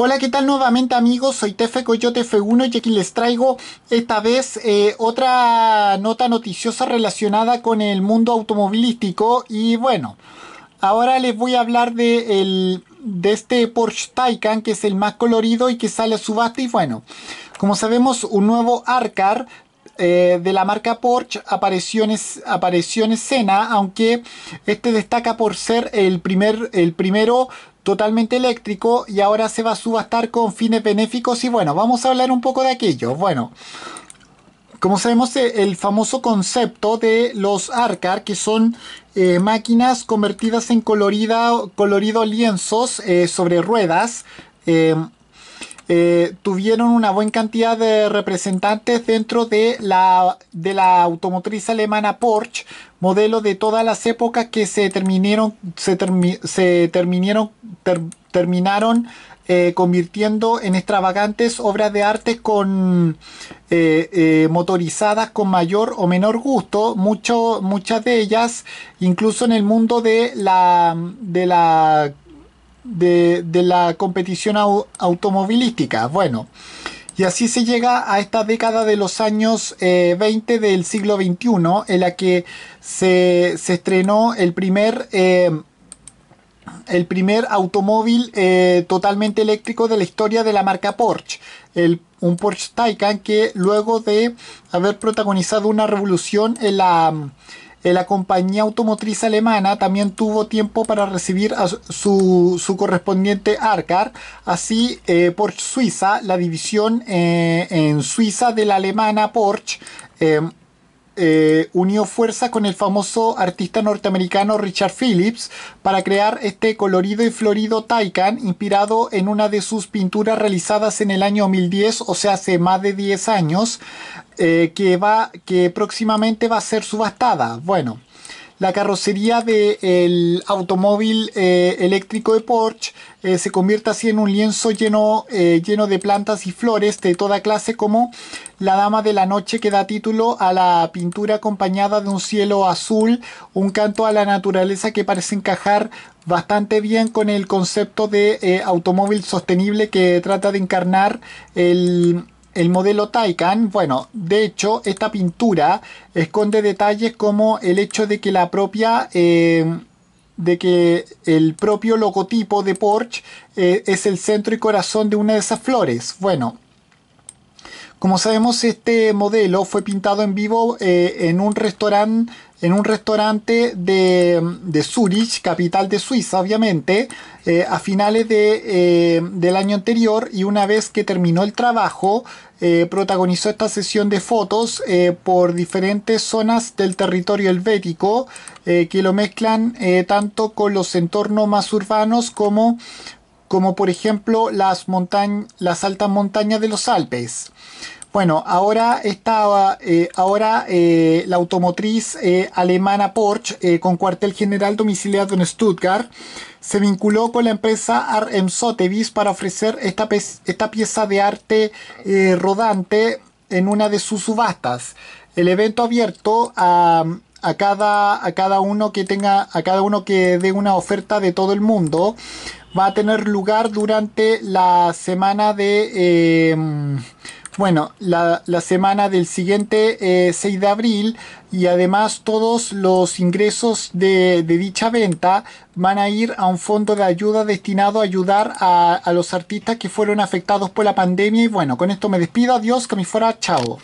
Hola, ¿qué tal nuevamente amigos? Soy Tefe Coyote F1 y aquí les traigo esta vez eh, otra nota noticiosa relacionada con el mundo automovilístico y bueno, ahora les voy a hablar de, de este Porsche Taycan que es el más colorido y que sale a subasta y bueno, como sabemos un nuevo Arcar eh, de la marca Porsche apareció en, escena, aunque este destaca por ser el, primer, el primero totalmente eléctrico y ahora se va a subastar con fines benéficos y bueno, vamos a hablar un poco de aquello. Bueno, como sabemos eh, el famoso concepto de los ARCAR, que son eh, máquinas convertidas en colorida, colorido lienzos eh, sobre ruedas. Eh, tuvieron una buena cantidad de representantes dentro de la, de la automotriz alemana Porsche, modelo de todas las épocas que se terminaron, se, eh, terminaron, terminaron convirtiendo en extravagantes obras de arte con eh, motorizadas con mayor o menor gusto, Mucho, muchas de ellas incluso en el mundo de la, de la de, la competición automovilística. Bueno, y así se llega a esta década de los años 20 eh, del siglo XXI, en la que se, estrenó el primer, eh, el primer automóvil eh, totalmente eléctrico de la historia de la marca Porsche. El, un Porsche Taycan que luego de haber protagonizado una revolución en la eh, la compañía automotriz alemana también tuvo tiempo para recibir a su, correspondiente ARCAR. Así, eh, Porsche Suiza, la división eh, en Suiza de la alemana Porsche, eh, unió fuerza con el famoso artista norteamericano Richard Phillips para crear este colorido y florido Taycan inspirado en una de sus pinturas realizadas en el año 2010, o sea, hace más de 10 años, eh, que, va, que próximamente va a ser subastada. Bueno, la carrocería del automóvil eh, eléctrico de Porsche eh, se convierte así en un lienzo lleno, eh, lleno de plantas y flores de toda clase como la Dama de la Noche que da título a la pintura acompañada de un cielo azul, un canto a la naturaleza que parece encajar bastante bien con el concepto de automóvil sostenible que trata de encarnar el el modelo Taycan, bueno, de hecho esta pintura esconde detalles como el hecho de que la propia... Eh, de que el propio logotipo de Porsche eh, es el centro y corazón de una de esas flores. Bueno, como sabemos, este modelo fue pintado en vivo eh, en un restaurante de, de Zurich, capital de Suiza, obviamente, eh, a finales de, eh, del año anterior y una vez que terminó el trabajo, protagonizó esta sesión de fotos por diferentes zonas del territorio helvético que lo mezclan tanto con los entornos más urbanos como como por ejemplo las, montañ las altas montañas de los Alpes. Bueno, ahora estaba, eh, ahora eh, la automotriz eh, alemana Porsche, con cuartel general domiciliado en Stuttgart, se vinculó con la empresa RM Sotheby's para ofrecer esta, esta pieza de arte rodante en una de sus subastas. El evento abierto a, cada, a cada uno que tenga, a cada uno que dé una oferta de todo el mundo va a tener lugar durante la semana de... Eh, bueno, la, semana del siguiente 6 eh, de abril y además todos los ingresos de, dicha venta van a ir a un fondo de ayuda destinado a ayudar a, a los artistas que fueron afectados por la pandemia y bueno, con esto me despido, adiós, que me fuera, chao.